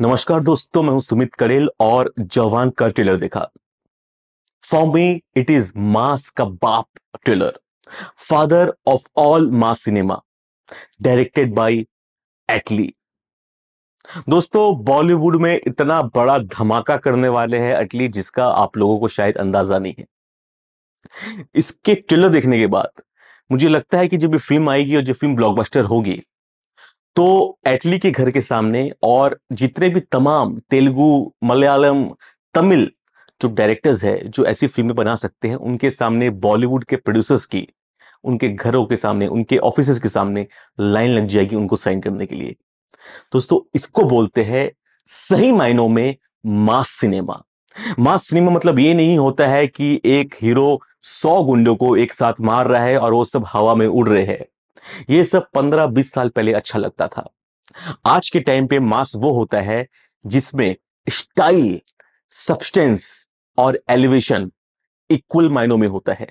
नमस्कार दोस्तों मैं हूं सुमित कड़ेल और जवान का ट्रेलर देखा for me it is mass का बाप trailer father of all mass cinema directed by Atlee दोस्तों बॉलीवुड में इतना बड़ा धमाका करने वाले हैं एटली जिसका आप लोगों को शायद अंदाजा नहीं है इसके ट्रेलर देखने के बाद मुझे लगता है कि जब ये फिल्म आएगी और जो फिल्म ब्लॉकबस्टर होगी तो एटली के घर के सामने और जितने भी तमाम तेलुगु मलयालम तमिल जो डायरेक्टर्स है जो ऐसी फिल्में बना सकते हैं उनके सामने बॉलीवुड के प्रोड्यूसर्स की उनके घरों के सामने उनके ऑफिस के सामने लाइन लग जाएगी उनको साइन करने के लिए दोस्तों इसको बोलते हैं सही मायनों में मास सिनेमा मास सिनेमा मतलब ये नहीं होता है कि एक हीरो सौ गुंडों को एक साथ मार रहा है और वो सब हवा में उड़ रहे हैं ये सब पंद्रह बीस साल पहले अच्छा लगता था आज के टाइम पे मास वो होता है जिसमें स्टाइल सब्सटेंस और एलिवेशन इक्वल मायनों में होता है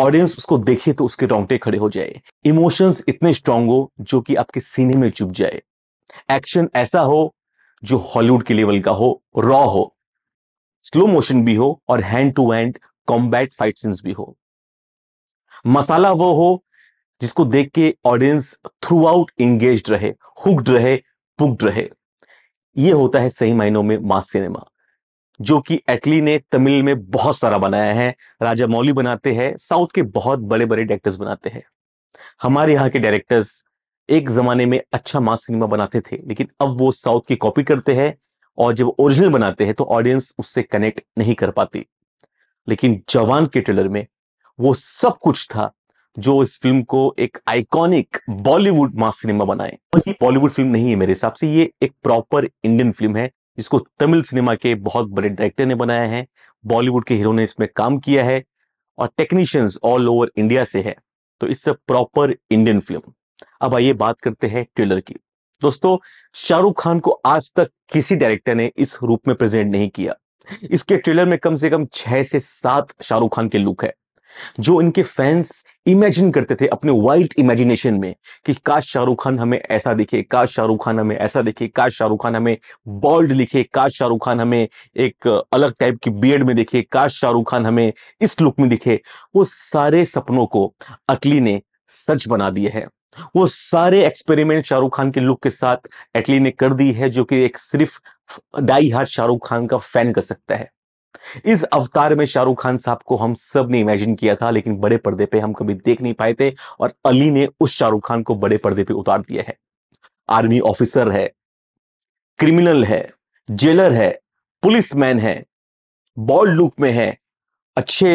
ऑडियंस उसको देखे तो उसके रोंगटे खड़े हो जाए इमोशंस इतने स्ट्रांग हो जो कि आपके सीने में चुप जाए एक्शन ऐसा हो जो हॉलीवुड के लेवल का हो रॉ हो स्लो मोशन भी हो और hand to hand combat fight scenes भी हो मसाला वो हो जिसको देख के ऑडियंस थ्रू आउट एंगेज रहे हुक्ड रहे पुक्ड रहे ये होता है सही मायनों में मास सिनेमा जो कि एटली ने तमिल में बहुत सारा बनाया है राजा मौली बनाते हैं साउथ के बहुत बड़े बड़े डायरेक्टर्स बनाते हैं हमारे यहाँ के डायरेक्टर्स एक जमाने में अच्छा मास सिनेमा बनाते थे लेकिन अब वो साउथ की कॉपी करते हैं और जब ओरिजिनल बनाते हैं तो ऑडियंस उससे कनेक्ट नहीं कर पाती लेकिन जवान के ट्रेलर में वो सब कुछ था जो इस फिल्म को एक आइकॉनिक बॉलीवुड मास सिनेमा बनाए ये बॉलीवुड फिल्म नहीं है मेरे हिसाब से ये एक प्रॉपर इंडियन फिल्म है जिसको तमिल सिनेमा के बहुत बड़े डायरेक्टर ने बनाया है बॉलीवुड के हीरो ने इसमें काम किया है और टेक्नीशियंस ऑल ओवर इंडिया से है तो it's a proper Indian film अब आइए बात करते हैं ट्रेलर की दोस्तों शाहरुख खान को आज तक किसी डायरेक्टर ने इस रूप में प्रेजेंट नहीं किया इसके ट्रेलर में कम से कम छह से सात शाहरुख खान के लुक है जो इनके फैंस इमेजिन करते थे अपने वाइल्ड इमेजिनेशन में कि काश शाहरुख खान हमें ऐसा दिखे काश शाहरुख खान हमें ऐसा दिखे काश शाहरुख खान हमें बॉल्ड लिखे काश शाहरुख खान हमें एक अलग टाइप की बियड में दिखे काश शाहरुख खान हमें इस लुक में दिखे वो सारे सपनों को अटली ने सच बना दिए है वो सारे एक्सपेरिमेंट शाहरुख खान के लुक के साथ एटली ने कर दी है जो कि एक सिर्फ डाई हार्ट शाहरुख खान का फैन कर सकता है इस अवतार में शाहरुख खान साहब को हम सब ने इमेजिन किया था लेकिन बड़े पर्दे पे हम कभी देख नहीं पाए थे और अली ने उस शाहरुख खान को बड़े पर्दे पे उतार दिया है आर्मी ऑफिसर है क्रिमिनल है जेलर है पुलिसमैन है बॉल्ड लुक में है अच्छे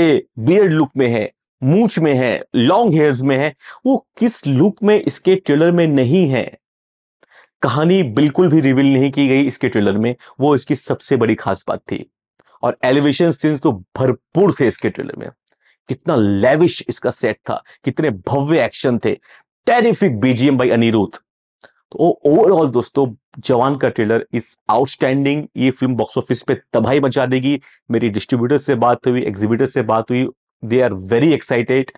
बियर्ड लुक में है मूछ में है लॉन्ग हेयर्स में है वो किस लुक में इसके ट्रेलर में नहीं है कहानी बिल्कुल भी रिवील नहीं की गई इसके ट्रेलर में वो इसकी सबसे बड़ी खास बात थी और एलिवेशन सीन्स तो भरपूर थे इसके ट्रेलर में कितना लेविश इसका सेट था कितने भव्य एक्शन थे टेरिफिक बीजीएम बाई अनिरुद्ध तो ओवरऑल दोस्तों जवान का ट्रेलर इस आउटस्टैंडिंग ये फिल्म बॉक्स ऑफिस पे तबाही मचा देगी मेरी डिस्ट्रीब्यूटर से बात हुई एग्जीबिटर से बात हुई दे आर वेरी एक्साइटेड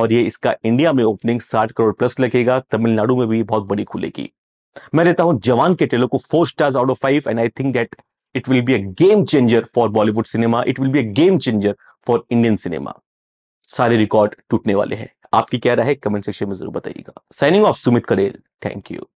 और ये इसका इंडिया में ओपनिंग साठ करोड़ प्लस लगेगा तमिलनाडु में भी बहुत बड़ी खुलेगी मैं रहता हूं जवान के ट्रेलर को four stars out of five and I think that It will be a game changer for Bollywood cinema. It will be a game changer for Indian cinema. सारे रिकॉर्ड टूटने वाले हैं आपकी क्या राय है कमेंट सेक्शन में जरूर बताइएगा साइनिंग ऑफ सुमित करेल थैंक यू